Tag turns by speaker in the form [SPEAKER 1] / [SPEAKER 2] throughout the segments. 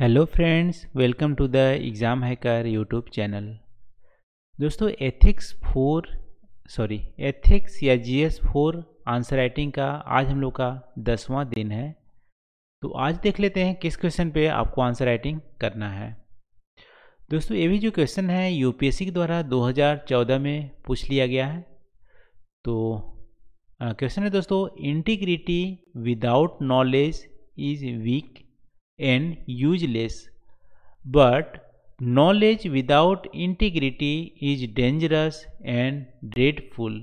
[SPEAKER 1] hello friends welcome to the exam hacker YouTube channel दोस्तों ethics four sorry ethics या G S four answer writing का आज हम लोग का दसवां दिन है तो आज देख लेते हैं किस क्वेश्चन पे आपको आंसर राइटिंग करना है दोस्तों ये भी जो क्वेश्चन है यूपीएससी के द्वारा 2014 में पूछ लिया गया है तो क्वेश्चन है दोस्तों integrity without knowledge is weak and useless but knowledge without integrity is dangerous and dreadful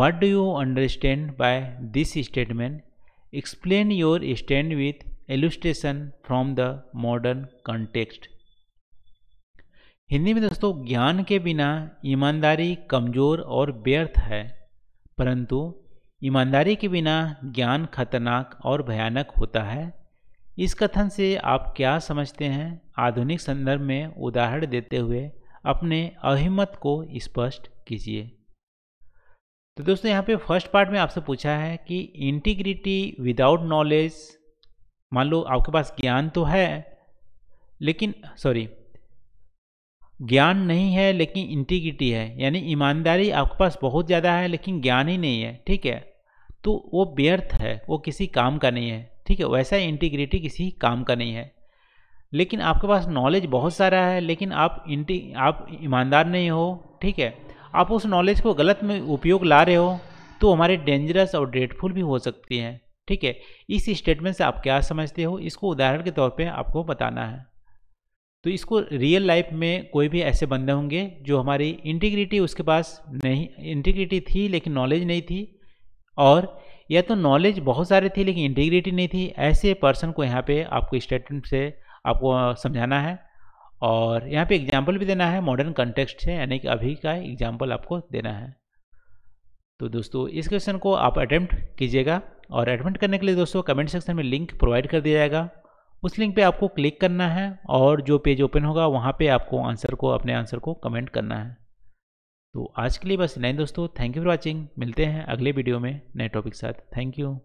[SPEAKER 1] what do you understand by this statement explain your stand with illustration from the modern context Hindi में दोस्तों ज्ञान के बिना ईमानदारी कमजोर और व्यर्थ है परंतु ईमानदारी के बिना ज्ञान खतरनाक और भयानक होता है इस कथन से आप क्या समझते हैं आधुनिक संदर्भ में उदाहरण देते हुए अपने अहिमत को स्पष्ट कीजिए तो दोस्तों यहाँ पे फर्स्ट पार्ट में आपसे पूछा है कि इंटीग्रिटी विदाउट नॉलेज मान लो आपके पास ज्ञान तो है लेकिन सॉरी ज्ञान नहीं है लेकिन इंटीग्रिटी है यानी ईमानदारी आपके पास बहुत ज़्यादा है लेकिन ज्ञान ही नहीं है ठीक है तो वो व्यर्थ है वो किसी काम का नहीं है ठीक है वैसा इंटीग्रिटी किसी काम का नहीं है लेकिन आपके पास नॉलेज बहुत सारा है लेकिन आप इंटी आप ईमानदार नहीं हो ठीक है आप उस नॉलेज को गलत में उपयोग ला रहे हो तो हमारे डेंजरस और ड्रेडफुल भी हो सकती हैं ठीक है इस स्टेटमेंट से आप क्या समझते हो इसको उदाहरण के तौर पे आपको बताना है तो इसको रियल लाइफ में कोई भी ऐसे बंदे होंगे जो हमारी इंटीग्रिटी उसके पास नहीं इंटीग्रिटी थी लेकिन नॉलेज नहीं थी और या तो नॉलेज बहुत सारे थी लेकिन इंटीग्रिटी नहीं थी ऐसे पर्सन को यहाँ पे आपको स्टेटमेंट से आपको समझाना है और यहाँ पे एग्जाम्पल भी देना है मॉडर्न कंटेक्सट से यानी कि अभी का एग्जाम्पल आपको देना है तो दोस्तों इस क्वेश्चन को आप अटैम्प्ट कीजिएगा और अटैम्प्ट करने के लिए दोस्तों कमेंट सेक्शन में लिंक प्रोवाइड कर दिया जाएगा उस लिंक पे आपको क्लिक करना है और जो पेज ओपन होगा वहाँ पे आपको आंसर को अपने आंसर को कमेंट करना है तो आज के लिए बस इतना ही दोस्तों थैंक यू फॉर वॉचिंग मिलते हैं अगले वीडियो में नए टॉपिक के साथ थैंक यू